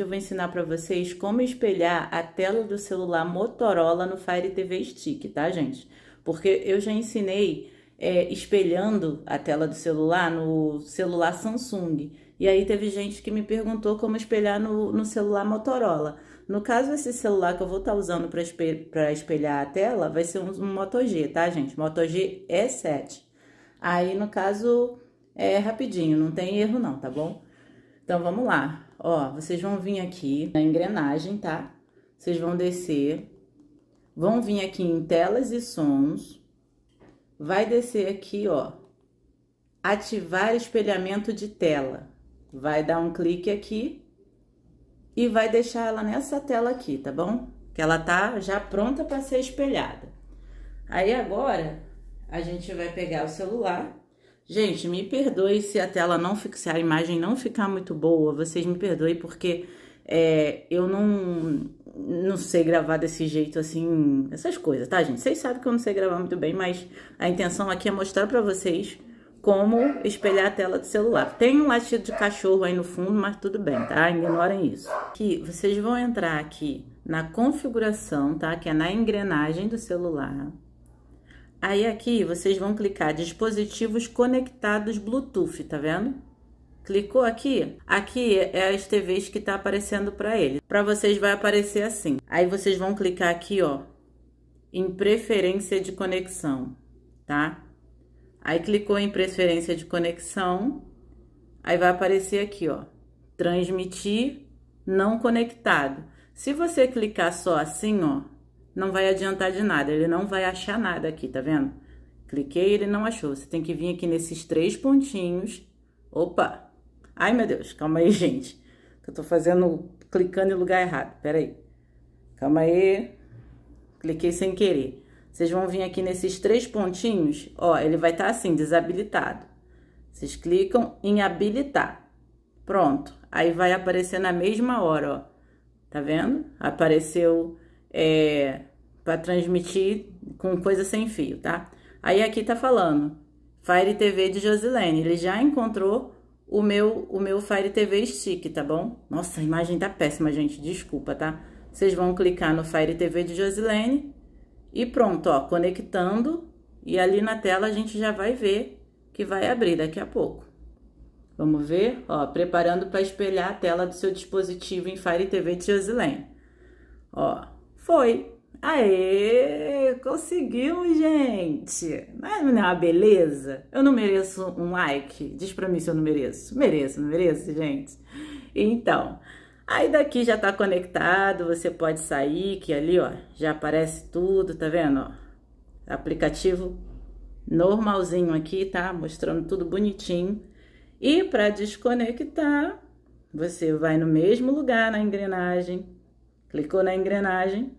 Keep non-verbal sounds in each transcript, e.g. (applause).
eu vou ensinar para vocês como espelhar a tela do celular Motorola no Fire TV Stick, tá, gente? Porque eu já ensinei é, espelhando a tela do celular no celular Samsung. E aí teve gente que me perguntou como espelhar no, no celular Motorola. No caso, esse celular que eu vou estar tá usando para espelhar, espelhar a tela vai ser um, um Moto G, tá, gente? Moto G E7. Aí, no caso, é rapidinho, não tem erro não, tá bom? Então, vamos lá. Ó, vocês vão vir aqui na engrenagem, tá? Vocês vão descer, vão vir aqui em telas e sons, vai descer aqui, ó, ativar espelhamento de tela. Vai dar um clique aqui e vai deixar ela nessa tela aqui, tá bom? Que ela tá já pronta para ser espelhada. Aí agora a gente vai pegar o celular Gente, me perdoe se a tela não ficar, se a imagem não ficar muito boa, vocês me perdoem porque é, eu não, não sei gravar desse jeito assim, essas coisas, tá, gente? Vocês sabem que eu não sei gravar muito bem, mas a intenção aqui é mostrar para vocês como espelhar a tela do celular. Tem um latido de cachorro aí no fundo, mas tudo bem, tá? Ignorem isso. Aqui, vocês vão entrar aqui na configuração, tá? Que é na engrenagem do celular. Aí aqui vocês vão clicar dispositivos conectados Bluetooth, tá vendo? Clicou aqui? Aqui é as TVs que tá aparecendo para ele. Para vocês vai aparecer assim. Aí vocês vão clicar aqui, ó, em preferência de conexão, tá? Aí clicou em preferência de conexão, aí vai aparecer aqui, ó, transmitir não conectado. Se você clicar só assim, ó, não vai adiantar de nada, ele não vai achar nada aqui, tá vendo? Cliquei, ele não achou. Você tem que vir aqui nesses três pontinhos. Opa! Ai, meu Deus, calma aí, (laughs) gente. Eu tô fazendo, clicando em lugar errado, Peraí. Calma aí. Cliquei sem querer. Vocês vão vir aqui nesses três pontinhos, ó, ele vai estar tá assim, desabilitado. Vocês clicam em habilitar. Pronto. Aí vai aparecer na mesma hora, ó. Tá vendo? Apareceu é, para transmitir com coisa sem fio, tá? Aí aqui tá falando Fire TV de Josilene, ele já encontrou o meu o meu Fire TV Stick, tá bom? Nossa, a imagem tá péssima, gente, desculpa, tá? Vocês vão clicar no Fire TV de Josilene e pronto, ó, conectando e ali na tela a gente já vai ver que vai abrir daqui a pouco. Vamos ver, ó, preparando para espelhar a tela do seu dispositivo em Fire TV de Josilene. Ó, foi. Aê, conseguimos, gente! Não é uma beleza? Eu não mereço um like? Diz pra mim se eu não mereço. Mereço, não mereço, gente? Então, aí daqui já tá conectado, você pode sair, que ali, ó, já aparece tudo, tá vendo, Aplicativo normalzinho aqui, tá? Mostrando tudo bonitinho. E para desconectar, você vai no mesmo lugar na engrenagem, Clicou na engrenagem,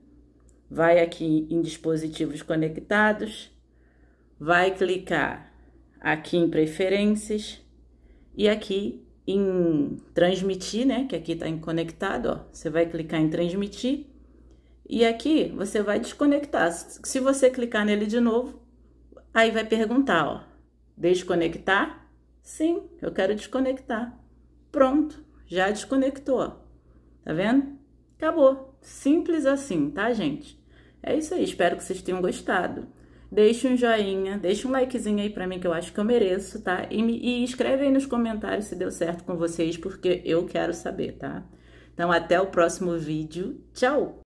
vai aqui em dispositivos conectados, vai clicar aqui em preferências e aqui em transmitir, né? Que aqui está conectado, ó. Você vai clicar em transmitir e aqui você vai desconectar. Se você clicar nele de novo, aí vai perguntar, ó, desconectar? Sim, eu quero desconectar. Pronto, já desconectou, ó. Tá vendo? Acabou. Simples assim, tá, gente? É isso aí, espero que vocês tenham gostado. Deixe um joinha, deixe um likezinho aí pra mim que eu acho que eu mereço, tá? E, me, e escreve aí nos comentários se deu certo com vocês, porque eu quero saber, tá? Então, até o próximo vídeo. Tchau!